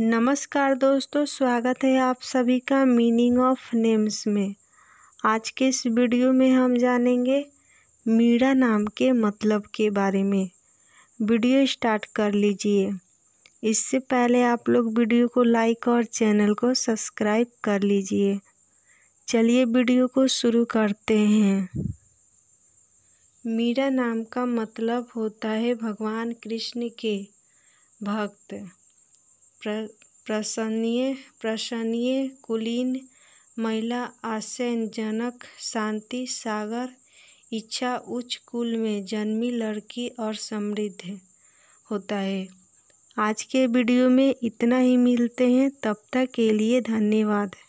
नमस्कार दोस्तों स्वागत है आप सभी का मीनिंग ऑफ नेम्स में आज के इस वीडियो में हम जानेंगे मीरा नाम के मतलब के बारे में वीडियो स्टार्ट कर लीजिए इससे पहले आप लोग वीडियो को लाइक और चैनल को सब्सक्राइब कर लीजिए चलिए वीडियो को शुरू करते हैं मीरा नाम का मतलब होता है भगवान कृष्ण के भक्त प्रसन्नीय प्रसन्नीय कुलीन महिला आश्चर्यजनक शांति सागर इच्छा उच्च कुल में जन्मी लड़की और समृद्ध होता है आज के वीडियो में इतना ही मिलते हैं तब तक के लिए धन्यवाद